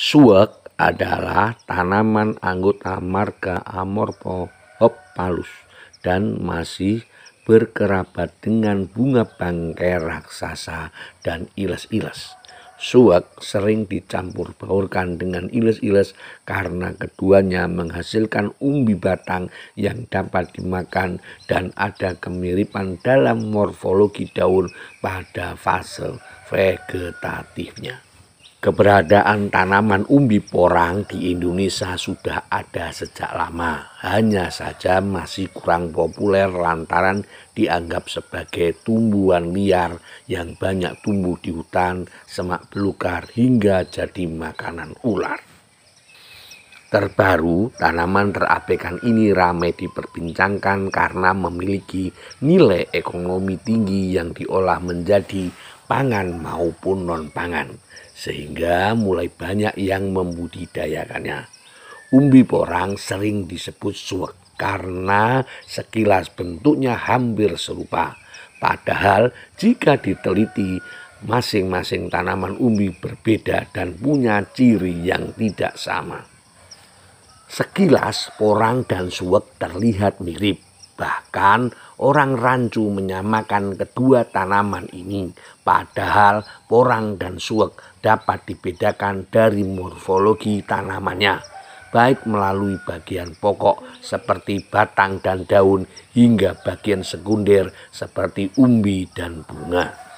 Suwek adalah tanaman anggota marga Amorphopalus dan masih berkerabat dengan bunga bangkai raksasa dan ilas-ilas. Suwak sering dicampur baurkan dengan ilas-ilas karena keduanya menghasilkan umbi batang yang dapat dimakan dan ada kemiripan dalam morfologi daun pada fase vegetatifnya. Keberadaan tanaman umbi porang di Indonesia sudah ada sejak lama, hanya saja masih kurang populer lantaran dianggap sebagai tumbuhan liar yang banyak tumbuh di hutan, semak belukar hingga jadi makanan ular terbaru, tanaman terapekan ini ramai diperbincangkan karena memiliki nilai ekonomi tinggi yang diolah menjadi pangan maupun non-pangan, sehingga mulai banyak yang membudidayakannya. Umbi porang sering disebut suwek karena sekilas bentuknya hampir serupa. Padahal jika diteliti, masing-masing tanaman umbi berbeda dan punya ciri yang tidak sama. Sekilas porang dan suwek terlihat mirip. Bahkan orang rancu menyamakan kedua tanaman ini. Padahal porang dan suwek dapat dibedakan dari morfologi tanamannya. Baik melalui bagian pokok seperti batang dan daun hingga bagian sekunder seperti umbi dan bunga.